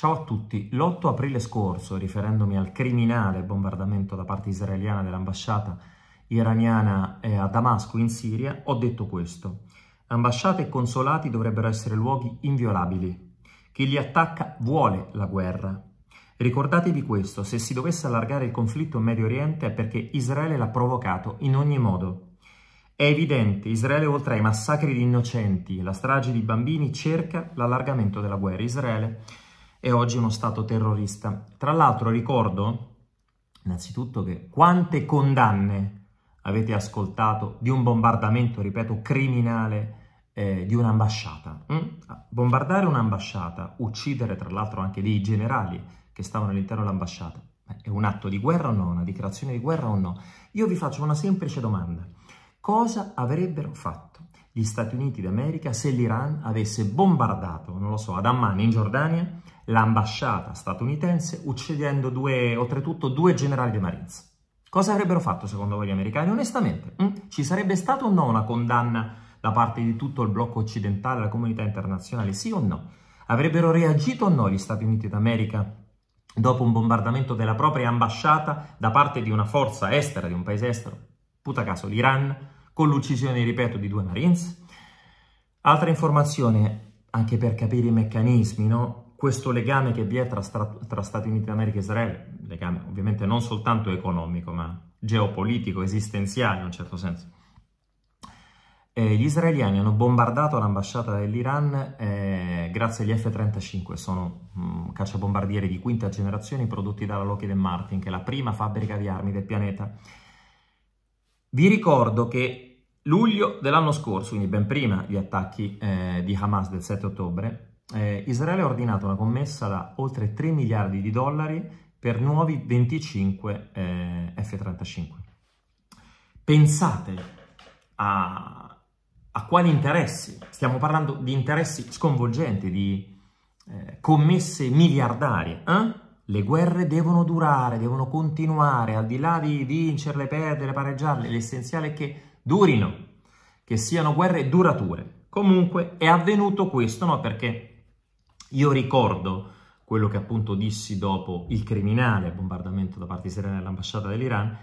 Ciao a tutti. L'8 aprile scorso, riferendomi al criminale bombardamento da parte israeliana dell'ambasciata iraniana eh, a Damasco in Siria, ho detto questo. Ambasciate e consolati dovrebbero essere luoghi inviolabili. Chi li attacca vuole la guerra. Ricordatevi questo, se si dovesse allargare il conflitto in Medio Oriente è perché Israele l'ha provocato in ogni modo. È evidente, Israele oltre ai massacri di innocenti e la strage di bambini cerca l'allargamento della guerra. Israele è oggi uno Stato terrorista. Tra l'altro ricordo innanzitutto che quante condanne avete ascoltato di un bombardamento, ripeto, criminale eh, di un'ambasciata. Mm? Ah, bombardare un'ambasciata, uccidere tra l'altro anche dei generali che stavano all'interno dell'ambasciata, è un atto di guerra o no? Una dichiarazione di guerra o no? Io vi faccio una semplice domanda. Cosa avrebbero fatto gli Stati Uniti d'America se l'Iran avesse bombardato, non lo so, ad Amman in Giordania l'ambasciata statunitense uccidendo due, oltretutto due generali dei Marines. Cosa avrebbero fatto secondo voi gli americani? Onestamente, mh? Mm? ci sarebbe stata o no una condanna da parte di tutto il blocco occidentale, la comunità internazionale, sì o no? Avrebbero reagito o no gli Stati Uniti d'America dopo un bombardamento della propria ambasciata da parte di una forza estera, di un paese estero, puta caso l'Iran, con l'uccisione, ripeto, di due Marines? Altra informazione, anche per capire i meccanismi, no? questo legame che vi è tra, tra Stati Uniti d'America e Israele, legame ovviamente non soltanto economico, ma geopolitico, esistenziale in un certo senso. Eh, gli israeliani hanno bombardato l'ambasciata dell'Iran eh, grazie agli F-35, sono mh, mm, cacciabombardieri di quinta generazione prodotti dalla Lockheed Martin, che è la prima fabbrica di armi del pianeta. Vi ricordo che luglio dell'anno scorso, quindi ben prima gli attacchi eh, di Hamas del 7 ottobre, eh, Israele ha ordinato una commessa da oltre 3 miliardi di dollari per nuovi 25 eh, F-35. Pensate a, a, quali interessi, stiamo parlando di interessi sconvolgenti, di eh, commesse miliardarie, eh? le guerre devono durare, devono continuare, al di là di vincerle, perdere, pareggiarle, l'essenziale è che durino, che siano guerre durature. Comunque è avvenuto questo, no? Perché io ricordo quello che appunto dissi dopo il criminale bombardamento da parte israeliana dell'ambasciata dell'Iran,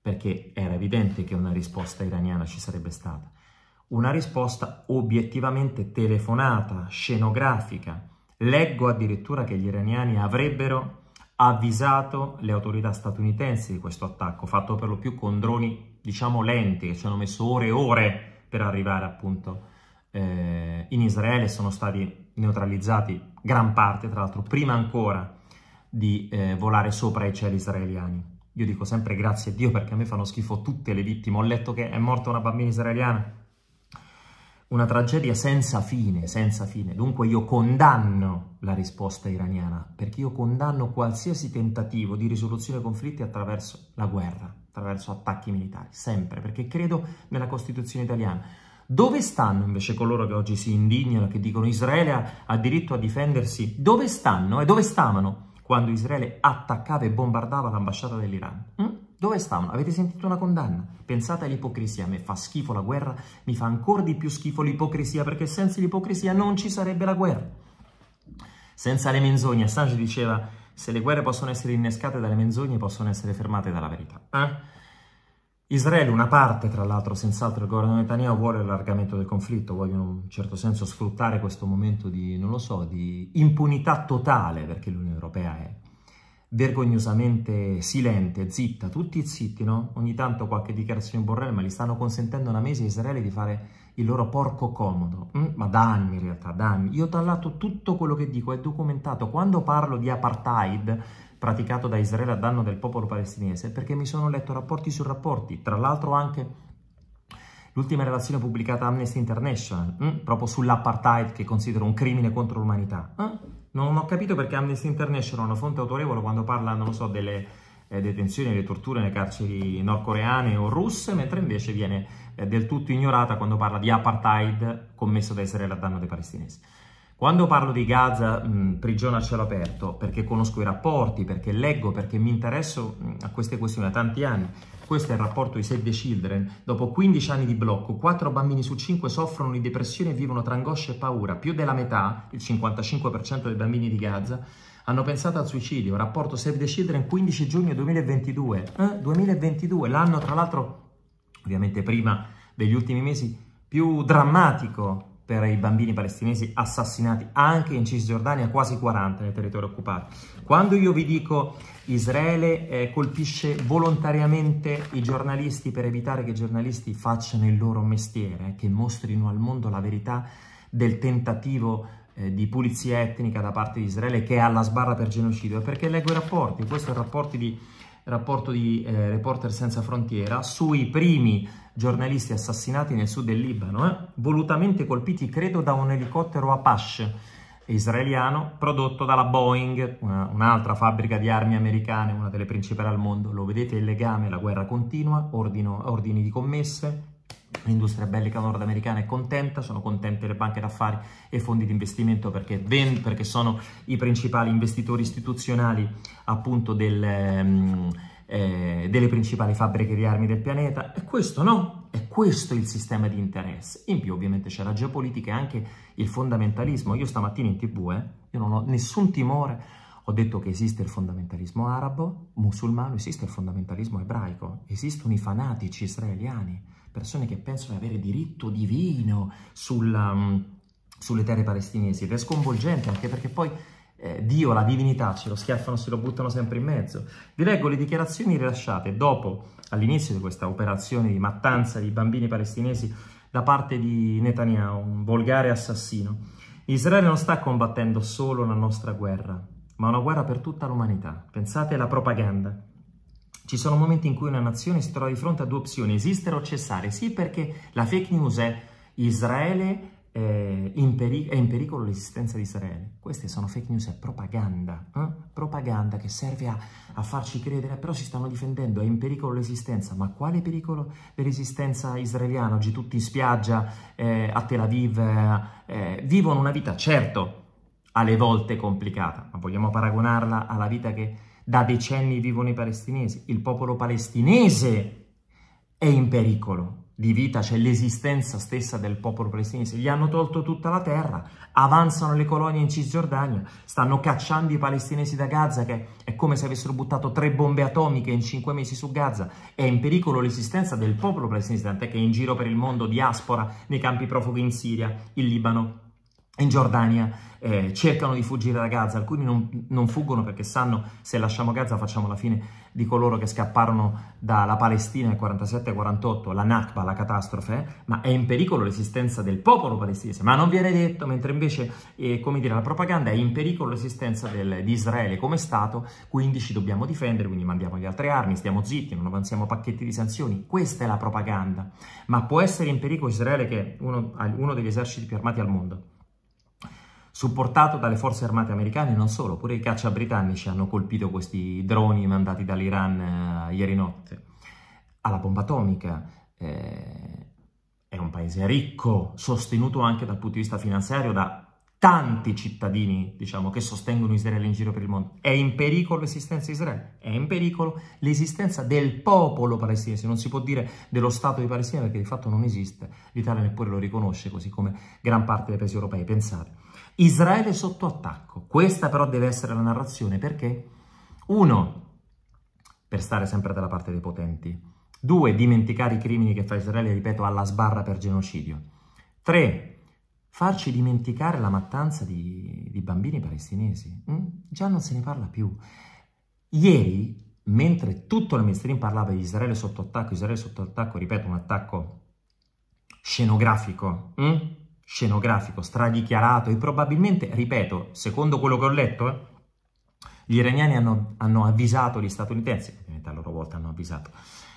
perché era evidente che una risposta iraniana ci sarebbe stata. Una risposta obiettivamente telefonata, scenografica. Leggo addirittura che gli iraniani avrebbero avvisato le autorità statunitensi di questo attacco, fatto per lo più con droni, diciamo, lenti, che ci hanno messo ore e ore per arrivare appunto eh, in Israele, sono stati neutralizzati, gran parte tra l'altro, prima ancora di eh, volare sopra i cieli israeliani. Io dico sempre grazie a Dio perché a me fanno schifo tutte le vittime. Ho letto che è morta una bambina israeliana. Una tragedia senza fine, senza fine. Dunque io condanno la risposta iraniana, perché io condanno qualsiasi tentativo di risoluzione dei conflitti attraverso la guerra, attraverso attacchi militari, sempre, perché credo nella Costituzione italiana. Dove stanno invece coloro che oggi si indignano, che dicono Israele ha diritto a difendersi? Dove stanno e dove stavano quando Israele attaccava e bombardava l'ambasciata dell'Iran? Mm? Dove stavano? Avete sentito una condanna? Pensate all'ipocrisia, a me fa schifo la guerra, mi fa ancora di più schifo l'ipocrisia, perché senza l'ipocrisia non ci sarebbe la guerra. Senza le menzogne, Assange diceva, se le guerre possono essere innescate dalle menzogne, possono essere fermate dalla verità. Eh? Israele, una parte tra l'altro senz'altro il governo Netanyahu vuole l'allargamento del conflitto, vuole in un certo senso sfruttare questo momento di, non lo so, di impunità totale perché l'Unione Europea è vergognosamente silente, zitta, tutti zitti, no? Ogni tanto qualche dichiarazione Borrell, ma gli stanno consentendo una mesi a Israele di fare il loro porco comodo. Mm, ma da anni in realtà, da anni. Io ho tallato tutto quello che dico, è documentato. Quando parlo di apartheid praticato da Israele a danno del popolo palestinese, perché mi sono letto rapporti su rapporti, tra l'altro anche l'ultima relazione pubblicata da Amnesty International, mh? Hm? proprio sull'apartheid che considero un crimine contro l'umanità. Hm? Non ho capito perché Amnesty International è una fonte autorevole quando parla, non lo so, delle eh, detenzioni, delle torture nelle carceri nordcoreane o russe, mentre invece viene eh, del tutto ignorata quando parla di apartheid commesso da Israele a danno dei palestinesi. Quando parlo di Gaza, mh, prigione a cielo aperto, perché conosco i rapporti, perché leggo, perché mi interesso a queste questioni da tanti anni. Questo è il rapporto di Save the Children. Dopo 15 anni di blocco, 4 bambini su 5 soffrono di depressione e vivono tra angoscia e paura. Più della metà, il 55% dei bambini di Gaza, hanno pensato al suicidio. Rapporto Save the Children 15 giugno 2022. Eh, 2022, l'anno tra l'altro, ovviamente prima degli ultimi mesi, più drammatico per i bambini palestinesi assassinati anche in Cisgiordania, quasi 40 nei territori occupati. Quando io vi dico Israele eh, colpisce volontariamente i giornalisti per evitare che i giornalisti facciano il loro mestiere, eh, che mostrino al mondo la verità del tentativo eh, di pulizia etnica da parte di Israele che è alla sbarra per genocidio, è perché leggo i rapporti, questo è il rapporto di rapporto di eh, Reporter Senza Frontiera, sui primi giornalisti assassinati nel sud del Libano, eh, volutamente colpiti credo da un elicottero Apache israeliano prodotto dalla Boeing, una, un'altra fabbrica di armi americane, una delle principali al mondo. Lo vedete il legame, la guerra continua, ordino, ordini di commesse, L'industria bellica nordamericana è contenta, sono contente le banche d'affari e i fondi di investimento perché, ven- perché, sono i principali investitori istituzionali appunto del, ehm, eh, delle principali fabbriche di armi del pianeta. E questo no, è questo il sistema di interesse. In più ovviamente c'è la geopolitica e anche il fondamentalismo. Io stamattina in tv, eh, io non ho nessun timore ho detto che esiste il fondamentalismo arabo, musulmano, esiste il fondamentalismo ebraico, esistono i fanatici israeliani, persone che pensano di avere diritto divino sulla, mm, sulle terre palestinesi ed è sconvolgente anche perché poi eh, Dio, la divinità, ce lo schiaffano, se lo buttano sempre in mezzo. Vi leggo le dichiarazioni rilasciate dopo, all'inizio di questa operazione di mattanza di bambini palestinesi da parte di Netanyahu, un volgare assassino. Israele non sta combattendo solo la nostra guerra, ma una guerra per tutta l'umanità. Pensate alla propaganda. Ci sono momenti in cui una nazione si trova di fronte a due opzioni, esistere o cessare. Sì, perché la fake news è Israele è eh, in, peric- è in pericolo l'esistenza di Israele. Queste sono fake news, è propaganda. Eh? Propaganda che serve a, a, farci credere, però si stanno difendendo, è in pericolo l'esistenza. Ma quale pericolo dell'esistenza israeliana? Oggi tutti in spiaggia, eh, a Tel Aviv, eh, eh vivono una vita, certo, alle volte complicata, ma vogliamo paragonarla alla vita che da decenni vivono i palestinesi. Il popolo palestinese è in pericolo di vita, c'è cioè l'esistenza stessa del popolo palestinese. Gli hanno tolto tutta la terra, avanzano le colonie in Cisgiordania, stanno cacciando i palestinesi da Gaza, che è come se avessero buttato tre bombe atomiche in cinque mesi su Gaza. È in pericolo l'esistenza del popolo palestinese, tant'è che è in giro per il mondo diaspora, nei campi profughi in Siria, in Libano, in Giordania eh, cercano di fuggire da Gaza, alcuni non, non, fuggono perché sanno se lasciamo Gaza facciamo la fine di coloro che scapparono dalla Palestina nel 47-48, la Nakba, la catastrofe, eh, ma è in pericolo l'esistenza del popolo palestinese, ma non viene detto, mentre invece eh, come dire, la propaganda è in pericolo l'esistenza di Israele come Stato, quindi ci dobbiamo difendere, quindi mandiamo le altre armi, stiamo zitti, non avanziamo pacchetti di sanzioni, questa è la propaganda, ma può essere in pericolo Israele che è uno, uno degli eserciti più armati al mondo supportato dalle forze armate americane e non solo, pure i caccia britannici hanno colpito questi droni mandati dall'Iran eh, ieri notte. Alla bomba atomica, eh, è un paese ricco, sostenuto anche dal punto di vista finanziario da tanti cittadini, diciamo, che sostengono Israele in giro per il mondo. È in pericolo l'esistenza di Israele, è in pericolo l'esistenza del popolo palestinese, non si può dire dello Stato di Palestina perché di fatto non esiste, l'Italia neppure lo riconosce, così come gran parte dei paesi europei, pensate. Israele sotto attacco, questa però deve essere la narrazione, perché? Uno, per stare sempre dalla parte dei potenti. Due, dimenticare i crimini che fa Israele, ripeto, alla sbarra per genocidio. Tre, farci dimenticare la mattanza di, di bambini palestinesi. Mm? Già non se ne parla più. Ieri, mentre tutto il mainstream parlava di Israele sotto attacco, Israele sotto attacco, ripeto, un attacco scenografico, mm? scenografico, stradichiarato e probabilmente, ripeto, secondo quello che ho letto, eh, gli iraniani hanno, hanno avvisato gli statunitensi, ovviamente a loro volta hanno avvisato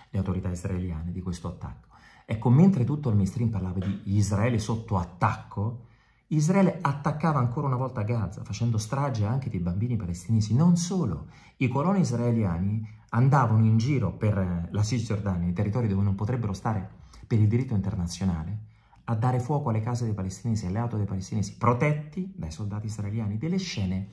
le autorità israeliane di questo attacco. Ecco, mentre tutto il mainstream parlava di Israele sotto attacco, Israele attaccava ancora una volta Gaza, facendo strage anche dei bambini palestinesi. Non solo, i coloni israeliani andavano in giro per eh, la Cisgiordania, i territori dove non potrebbero stare per il diritto internazionale, a dare fuoco alle case dei palestinesi, alle auto dei palestinesi, protetti dai soldati israeliani, delle scene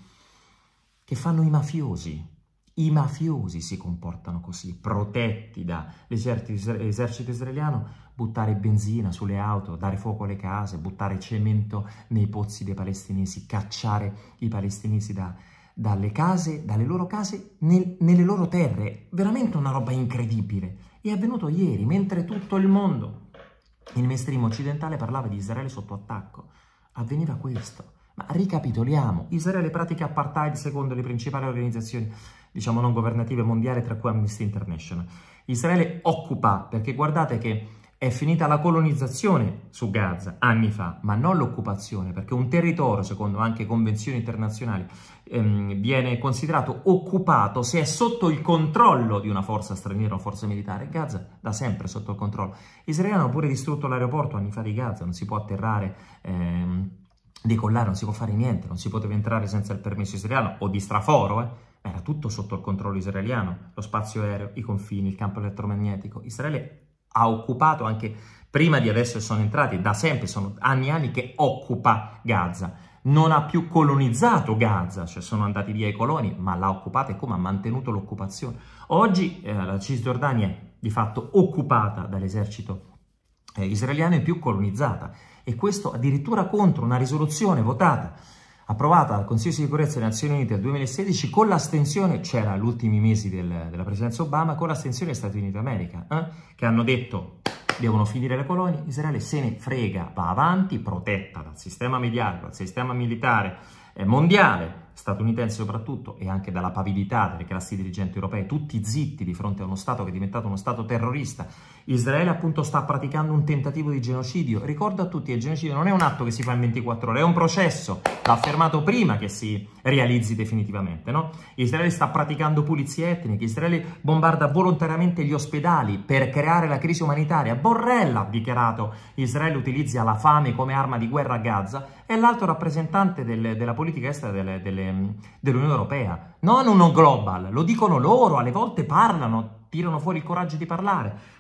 che fanno i mafiosi. I mafiosi si comportano così, protetti dall'esercito israeliano, buttare benzina sulle auto, dare fuoco alle case, buttare cemento nei pozzi dei palestinesi, cacciare i palestinesi da, dalle case, dalle loro case, nel, nelle loro terre. Veramente una roba incredibile. È avvenuto ieri, mentre tutto il mondo, il mainstream occidentale parlava di Israele sotto attacco. Avveniva questo. Ma ricapitoliamo, Israele pratica apartheid secondo le principali organizzazioni, diciamo non governative mondiali, tra cui Amnesty International. Israele occupa, perché guardate che è finita la colonizzazione su Gaza anni fa, ma non l'occupazione, perché un territorio, secondo anche convenzioni internazionali, ehm, viene considerato occupato se è sotto il controllo di una forza straniera, una forza militare. Gaza da sempre sotto il controllo. Israele hanno pure distrutto l'aeroporto anni fa di Gaza, non si può atterrare. Ehm, decollare, non si può fare niente, non si poteva entrare senza il permesso israeliano o di straforo, eh? era tutto sotto il controllo israeliano, lo spazio aereo, i confini, il campo elettromagnetico. Israele ha occupato anche prima di adesso sono entrati, da sempre, sono anni e anni che occupa Gaza. Non ha più colonizzato Gaza, cioè sono andati via i coloni, ma l'ha occupata e come ha mantenuto l'occupazione. Oggi eh, la Cisgiordania è di fatto occupata dall'esercito eh, israeliano e più colonizzata. E questo addirittura contro una risoluzione votata approvata dal Consiglio di sicurezza delle Nazioni Unite nel 2016 con l'astensione, c'era gli ultimi mesi del, della presidenza Obama, con l'astensione degli Stati Uniti d'America, eh, che hanno detto devono finire le colonie, Israele se ne frega, va avanti, protetta dal sistema mediatico, dal sistema militare eh, mondiale, statunitense soprattutto, e anche dalla pavidità delle classi dirigenti europee, tutti zitti di fronte a uno Stato che è diventato uno Stato terrorista. Israele appunto sta praticando un tentativo di genocidio. Ricordo a tutti che il genocidio non è un atto che si fa in 24 ore, è un processo, l'ha affermato prima che si realizzi definitivamente. No? Israele sta praticando pulizie etniche, Israele bombarda volontariamente gli ospedali per creare la crisi umanitaria. Borrella ha dichiarato Israele utilizza la fame come arma di guerra a Gaza, è l'alto rappresentante del, della politica estera delle, delle, dell'Unione Europea, non uno global, lo dicono loro, alle volte parlano, tirano fuori il coraggio di parlare.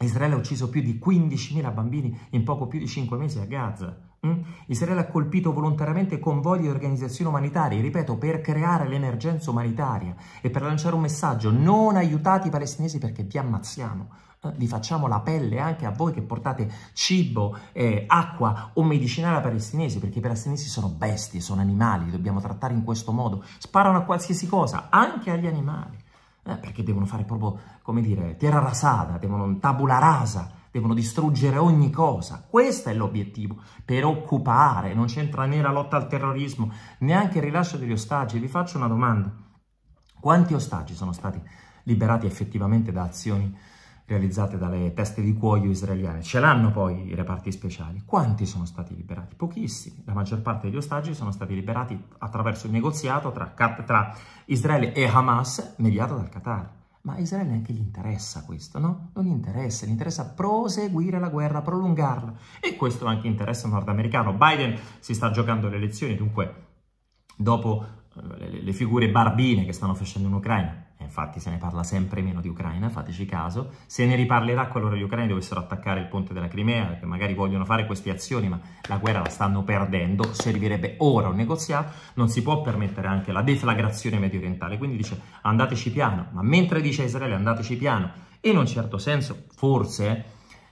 Israele ha ucciso più di 15.000 bambini in poco più di 5 mesi a Gaza. Mm? Israele ha colpito volontariamente convogli e organizzazioni umanitarie, ripeto, per creare l'emergenza umanitaria e per lanciare un messaggio, non aiutate i palestinesi perché vi ammazziamo vi facciamo la pelle anche a voi che portate cibo, eh, acqua o medicinale per palestinesi, perché i palestinesi sono bestie, sono animali, li dobbiamo trattare in questo modo. Sparano a qualsiasi cosa, anche agli animali, eh, perché devono fare proprio, come dire, terra rasata, devono tabula rasa, devono distruggere ogni cosa. Questo è l'obiettivo, per occupare, non c'entra né la lotta al terrorismo, neanche il rilascio degli ostaggi. Vi faccio una domanda, quanti ostaggi sono stati liberati effettivamente da azioni realizzate dalle teste di cuoio israeliane. Ce l'hanno poi i reparti speciali. Quanti sono stati liberati? Pochissimi. La maggior parte degli ostaggi sono stati liberati attraverso il negoziato tra, tra Israele e Hamas mediato dal Qatar. Ma a Israele anche gli interessa questo, no? Non gli interessa, gli interessa proseguire la guerra, prolungarla. E questo anche interessa nordamericano. Biden si sta giocando le elezioni, dunque dopo eh, le figure barbine che stanno facendo in Ucraina, infatti se ne parla sempre meno di Ucraina, fateci caso, se ne riparlerà qualora gli ucraini dovessero attaccare il ponte della Crimea, che magari vogliono fare queste azioni, ma la guerra la stanno perdendo, servirebbe ora un negoziato, non si può permettere anche la deflagrazione medio orientale, quindi dice andateci piano, ma mentre dice Israele andateci piano, in un certo senso forse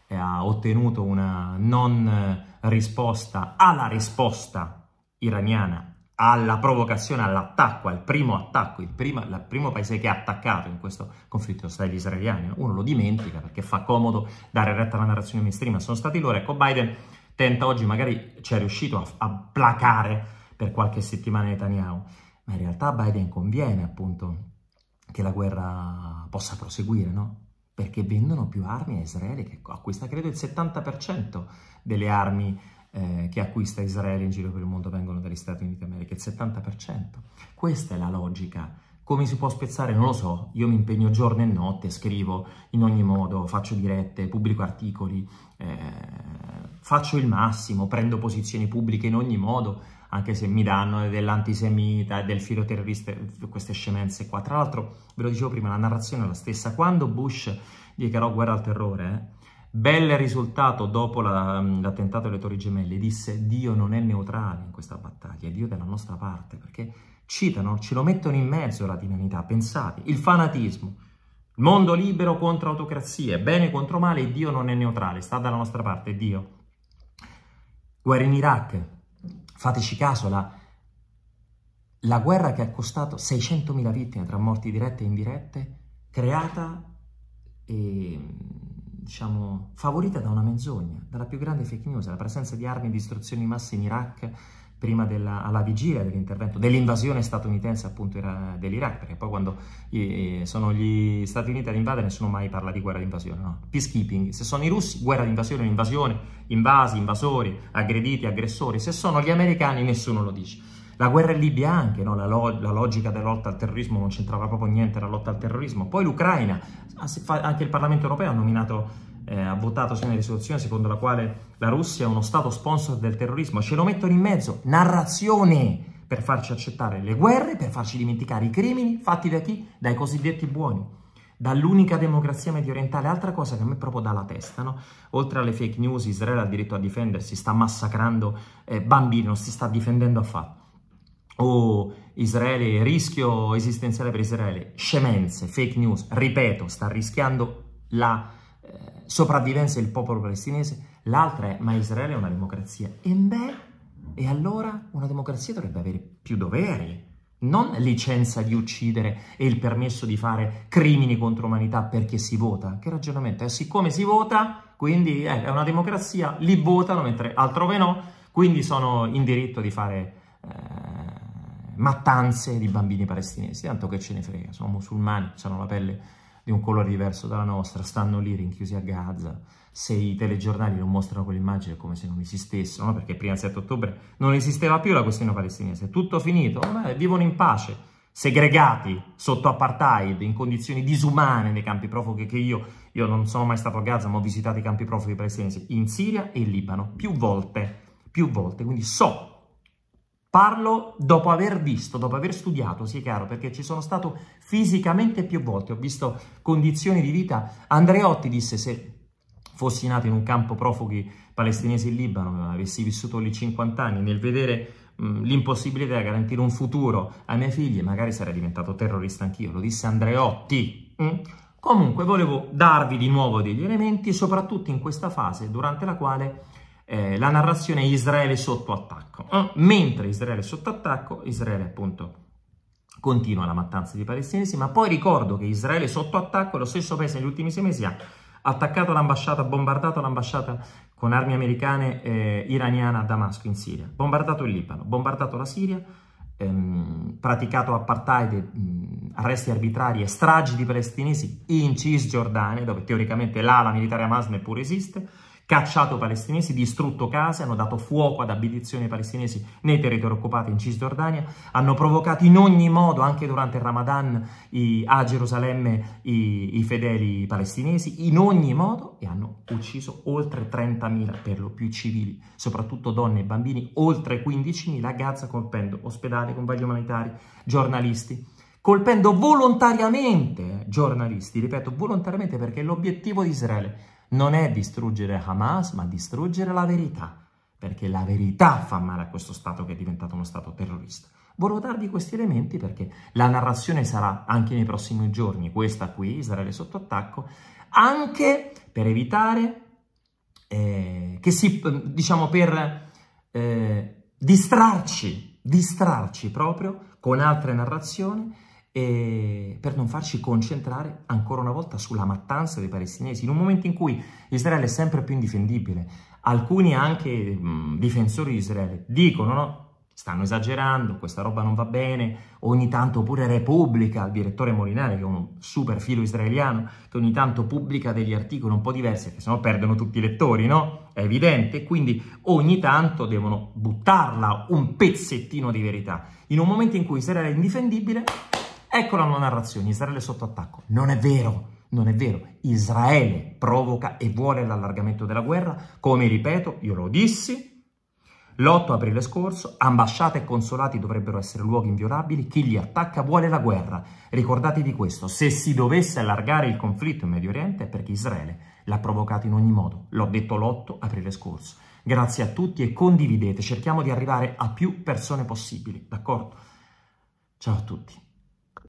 eh, ha ottenuto una non eh, risposta alla risposta iraniana alla provocazione, all'attacco, al primo attacco, il, prima, il, primo paese che ha attaccato in questo conflitto sono stati gli israeliani. Uno lo dimentica perché fa comodo dare retta alla narrazione mainstream, ma sono stati loro. Ecco, Biden tenta oggi, magari ci è riuscito a, a placare per qualche settimana Netanyahu, ma in realtà Biden conviene appunto che la guerra possa proseguire, no? Perché vendono più armi a Israele, che acquista credo il 70% delle armi eh, che acquista Israele in giro per il mondo vengono dagli Stati Uniti d'America, il 70%. Questa è la logica. Come si può spezzare? Non lo so, io mi impegno giorno e notte, scrivo in ogni modo, faccio dirette, pubblico articoli, eh, faccio il massimo, prendo posizioni pubbliche in ogni modo, anche se mi danno dell'antisemita, del filo terrorista, queste scemenze qua. Tra l'altro, ve lo dicevo prima, la narrazione è la stessa. Quando Bush dichiarò guerra al terrore, eh, Bel risultato dopo la, mm, l'attentato alle Torri Gemelle, disse Dio non è neutrale in questa battaglia, Dio è dalla nostra parte, perché citano, ce lo mettono in mezzo la dinamità, pensate, il fanatismo, il mondo libero contro autocrazie, bene contro male, Dio non è neutrale, sta dalla nostra parte, Dio. Guerra in Iraq, fateci caso, la, la guerra che ha costato 600.000 vittime tra morti dirette e indirette, creata... E ehm, diciamo, favorita da una menzogna, dalla più grande fake news, la presenza di armi di distruzione di massa in Iraq prima della, alla vigilia dell'intervento, dell'invasione statunitense appunto dell'Iraq, perché poi quando eh, sono gli Stati Uniti ad invadere nessuno mai parla di guerra d'invasione, no? Peacekeeping, se sono i russi, guerra d'invasione, invasione, invasi, invasori, aggrediti, aggressori, se sono gli americani nessuno lo dice. La guerra in Libia anche, no? la, lo- la, logica della lotta al terrorismo non c'entrava proprio niente la lotta al terrorismo. Poi l'Ucraina, ah, anche il Parlamento europeo ha nominato eh, ha votato su una risoluzione secondo la quale la Russia è uno stato sponsor del terrorismo. Ce lo mettono in mezzo, narrazione per farci accettare le guerre, per farci dimenticare i crimini fatti da chi? Dai cosiddetti buoni, dall'unica democrazia medio orientale. Altra cosa che a me proprio dà la testa, no? Oltre alle fake news, Israele ha il diritto a difendersi, sta massacrando eh, bambini, non si sta difendendo affatto o Israele, rischio esistenziale per Israele, scemenze, fake news, ripeto, sta rischiando la eh, sopravvivenza del popolo palestinese, l'altra è ma Israele è una democrazia. E beh, e allora una democrazia dovrebbe avere più doveri, non licenza di uccidere e il permesso di fare crimini contro l'umanità perché si vota. Che ragionamento è? Eh? siccome si vota, quindi eh, è una democrazia, li votano mentre altrove no, quindi sono in diritto di fare... Eh, mattanze di bambini palestinesi, tanto che ce ne frega, sono musulmani, hanno la pelle di un colore diverso dalla nostra, stanno lì rinchiusi a Gaza, se i telegiornali non mostrano quell'immagine è come se non esistessero, no? perché prima del 7 ottobre non esisteva più la questione palestinese, è tutto finito, Vabbè, oh, vivono in pace, segregati sotto apartheid, in condizioni disumane nei campi profughi che io, io non sono mai stato a Gaza, ma ho visitato i campi profughi palestinesi in Siria e in Libano, più volte, più volte, quindi so Parlo dopo aver visto, dopo aver studiato, sia chiaro, perché ci sono stato fisicamente più volte, ho visto condizioni di vita. Andreotti disse se fossi nato in un campo profughi palestinese in Libano, avessi vissuto lì 50 anni, nel vedere l'impossibilità di garantire un futuro ai miei figli, magari sarei diventato terrorista anch'io, lo disse Andreotti. Mm? Comunque volevo darvi di nuovo degli elementi, soprattutto in questa fase durante la quale eh, la narrazione Israele sotto attacco. Eh? Mentre Israele è sotto attacco, Israele appunto continua la mattanza di palestinesi, ma poi ricordo che Israele sotto attacco, lo stesso paese negli ultimi sei mesi ha attaccato l'ambasciata, bombardato l'ambasciata con armi americane eh, iraniana a Damasco in Siria, bombardato il Libano, bombardato la Siria, ehm, praticato apartheid, mh, arresti arbitrari e stragi di palestinesi in Cisgiordania, dove teoricamente la militare Hamas neppure esiste, cacciato palestinesi, distrutto case, hanno dato fuoco ad abitazioni palestinesi nei territori occupati in Cisgiordania, hanno provocato in ogni modo, anche durante il Ramadan, i, a Gerusalemme i, i, fedeli palestinesi, in ogni modo, e hanno ucciso oltre 30.000 per lo più civili, soprattutto donne e bambini, oltre 15.000 a Gaza colpendo ospedali, convogli umanitari, giornalisti colpendo volontariamente giornalisti, ripeto volontariamente perché l'obiettivo di Israele non è distruggere Hamas, ma distruggere la verità, perché la verità fa male a questo Stato che è diventato uno Stato terrorista. Volevo darvi questi elementi perché la narrazione sarà anche nei prossimi giorni, questa qui, Israele sotto attacco, anche per evitare eh, che si, diciamo, per eh, distrarci, distrarci proprio con altre narrazioni eh, per non farci concentrare ancora una volta sulla mattanza dei palestinesi, in un momento in cui Israele è sempre più indifendibile. Alcuni anche mh, difensori di Israele dicono no, stanno esagerando, questa roba non va bene, ogni tanto pure Repubblica, il direttore Molinari che è un super filo israeliano, che ogni tanto pubblica degli articoli un po' diversi, perché sennò perdono tutti i lettori, no? È evidente, quindi ogni tanto devono buttarla un pezzettino di verità. In un momento in cui Israele è indifendibile, Ecco la narrazione, Israele sotto attacco. Non è vero, non è vero. Israele provoca e vuole l'allargamento della guerra, come ripeto, io lo dissi l'8 aprile scorso, ambasciate e consolati dovrebbero essere luoghi inviolabili, chi li attacca vuole la guerra. Ricordatevi di questo, se si dovesse allargare il conflitto in Medio Oriente è perché Israele l'ha provocato in ogni modo, l'ho detto l'8 aprile scorso. Grazie a tutti e condividete, cerchiamo di arrivare a più persone possibili, d'accordo? Ciao a tutti.